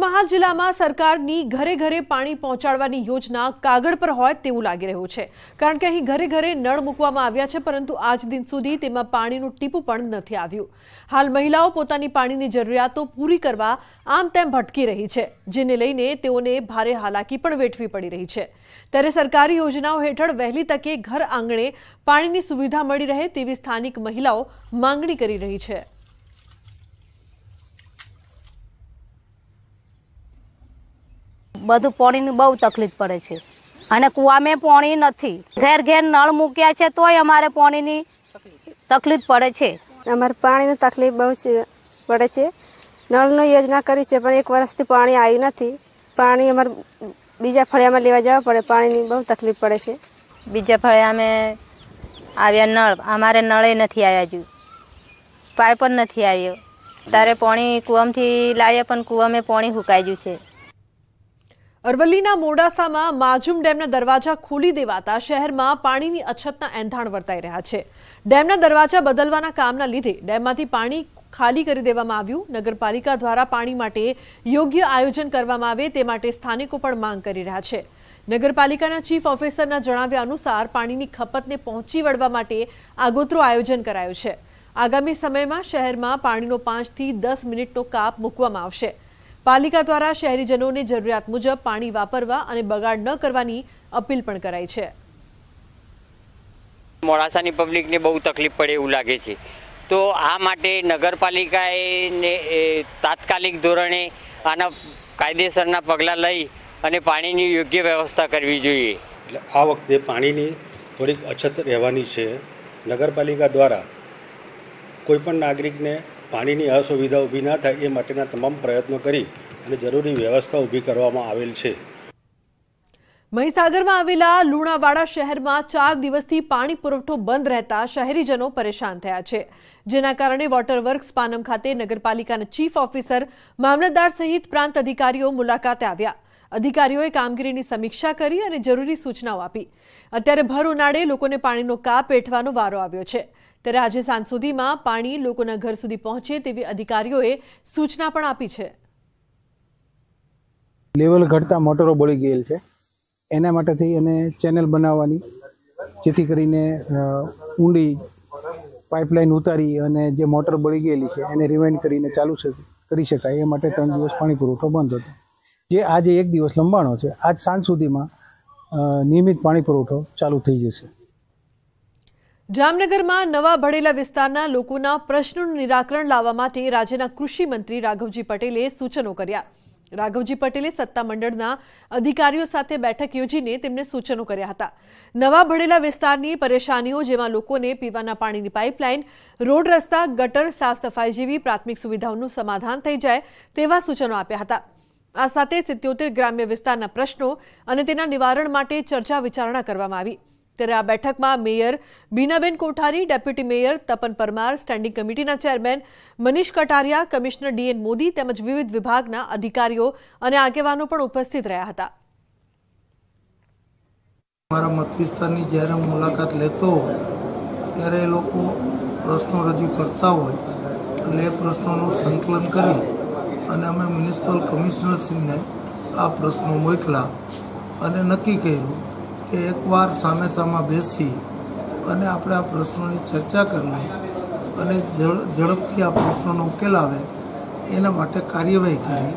મહા જિલ્લામાં સરકારની ઘરે ઘરે પાણી પહોંચાડવાની યોજના કાગળ પર હોય તેવું લાગી રહ્યું છે કારણ કે અહીં ઘરે ઘરે નળ મૂકવામાં આવ્યા છે પરંતુ આજ દિન સુધી તેમાં પાણીનું ટીપું પણ નથી આવ્યું હાલ મહિલાઓ પોતાની પાણીની જરૂરિયાતો પૂરી કરવા આમ તેમ ભટકી રહી છે જેને લઈને તેઓને ભારે હાલાકી પણ વેઠવી પડી રહી છે ત્યારે સરકારી યોજનાઓ હેઠળ વહેલી તકે ઘર આંગણે પાણીની સુવિધા મળી રહે તેવી સ્થાનિક મહિલાઓ માંગણી કરી રહી છે બધું પાણીની બહુ તકલીફ પડે છે અને કુવામે પાણી નથી ઘેર ઘેર નળ મૂક્યા છે તોય અમારે પાણીની તકલીફ પડે છે અમારે પાણીની તકલીફ બહુ પડે છે નળની યોજના કરી છે પણ એક વર્ષથી પાણી આવ્યું નથી પાણી અમારે બીજા ફળિયામાં લેવા જવા પડે પાણીની બહુ તકલીફ પડે છે બીજા ફળિયામાં આવ્યા નળ અમારે નળે નથી આવ્યા હજુ પાઇપ પણ નથી આવ્યો તારે પાણી કૂવામાંથી લાવીએ પણ કૂવામાં પાણી હુકાઈ ગયું છે અરવલ્લીના મોડાસામાં માજુમ ડેમના દરવાજા ખોલી દેવાતા શહેરમાં પાણીની અછતના એંધાણ વર્તાઈ રહ્યા છે ડેમના દરવાજા બદલવાના કામના લીધે ડેમમાંથી પાણી ખાલી કરી દેવામાં આવ્યું નગરપાલિકા દ્વારા પાણી માટે યોગ્ય આયોજન કરવામાં આવે તે માટે સ્થાનિકો પણ માંગ કરી રહ્યા છે નગરપાલિકાના ચીફ ઓફિસરના જણાવ્યા અનુસાર પાણીની ખપતને પહોંચી વળવા માટે આગોતરું આયોજન કરાયું છે આગામી સમયમાં શહેરમાં પાણીનો પાંચથી દસ મિનિટનો કાપ મૂકવામાં આવશે પાલિકા દ્વારા શહેરીજનોને જરૂરિયાત મુજબ પાણી વાપરવા અને બગાડ ન કરવાની અપીલ પણ કરાઈ છે મોડાસાની પબ્લિકને બહુ તકલીફ પડે એવું લાગે છે તો આ માટે નગરપાલિકાએ તાત્કાલિક ધોરણે આના કાયદેસરના પગલાં લઈ અને પાણીની યોગ્ય વ્યવસ્થા કરવી જોઈએ એટલે આ વખતે પાણીની થોડીક અછત રહેવાની છે નગરપાલિકા દ્વારા કોઈપણ નાગરિકને પાણીની અસુવિધા ઊભી ના થાય એ માટેના તમામ પ્રયત્નો કરી અને જરૂરી વ્યવસ્થા ઊભી કરવામાં આવેલ છે મહીસાગરમાં આવેલા લુણાવાડા શહેરમાં ચાર દિવસથી પાણી પુરવઠો બંધ રહેતા શહેરીજનો પરેશાન થયા છે જેના કારણે વોટર વર્ક્સ પાનમ ખાતે નગરપાલિકાના ચીફ ઓફિસર મામલતદાર સહિત પ્રાંત અધિકારીઓ મુલાકાતે આવ્યા અધિકારીઓએ કામગીરીની સમીક્ષા કરી અને જરૂરી સૂચનાઓ આપી અત્યારે ભર ઉનાળે લોકોને પાણીનો કાપ વેઠવાનો વારો આવ્યો છે ત્યારે આજે સાંજ સુધીમાં પાણી લોકોના ઘર સુધી પહોંચે તેવી અધિકારીઓએ સૂચના પણ આપી છે લેવલ ઘટતા મોટરો બળી ગયેલ છે એના માટેથી અને ચેનલ બનાવવાની જેથી કરીને ઊંડી પાઇપલાઇન ઉતારી અને જે મોટર બળી ગયેલી છે એને રિવાઇન્ડ કરીને ચાલુ કરી શકાય એ માટે ત્રણ દિવસ પાણી પુરવઠો બંધ હતો જે આજે એક દિવસ લંબાણો છે આજ સાંજ સુધીમાં નિયમિત પાણી પુરવઠો ચાલુ થઈ જશે જામનગરમાં નવા ભળેલા વિસ્તારના લોકોના પ્રશ્નોનું નિરાકરણ લાવવા માટે રાજ્યના કૃષિ મંત્રી રાઘવજી પટેલે સૂચનો કર્યા રાઘવજી પટેલે સત્તામંડળના અધિકારીઓ સાથે બેઠક યોજીને તેમને સૂચનો કર્યા હતા નવા ભળેલા વિસ્તારની પરેશાનીઓ જેમાં લોકોને પીવાના પાણીની પાઇપલાઇન રોડ રસ્તા ગટર સાફ સફાઈ જેવી પ્રાથમિક સુવિધાઓનું સમાધાન થઈ જાય તેવા સૂચનો આપ્યા હતા આ સાથે સિત્યોતેર ગ્રામ્ય વિસ્તારના પ્રશ્નો અને તેના નિવારણ માટે ચર્ચા વિચારણા કરવામાં આવી ત્યારે આ બેઠકમાં mayor Binaben Kothari deputy mayor Tapan Parmar standing કમિટીના chairman Manish Kataria commissioner DN Modi તેમજ વિવિધ વિભાગના અધિકારીઓ અને આગેવાનો પણ ઉપસ્થિત રહ્યા હતા મારા મત વિસ્તારની જ્યારે મુલાકાત લેતો ત્યારે એ લોકો પ્રશ્નો રજૂ કરતા હોય અને એ પ્રશ્નોનું સંકલન કરી અને અમે મ્યુનિસિપલ કમિશનરશ્રીને આ પ્રશ્નો મોકલા અને નક્કી કર્યું કે એકવાર સામે સામા બેસી અને આપણે આ પ્રશ્નોની ચર્ચા કરી અને ઝડપથી આ પ્રશ્નોનો ઉકેલ આવે એના માટે કાર્યવાહી કરી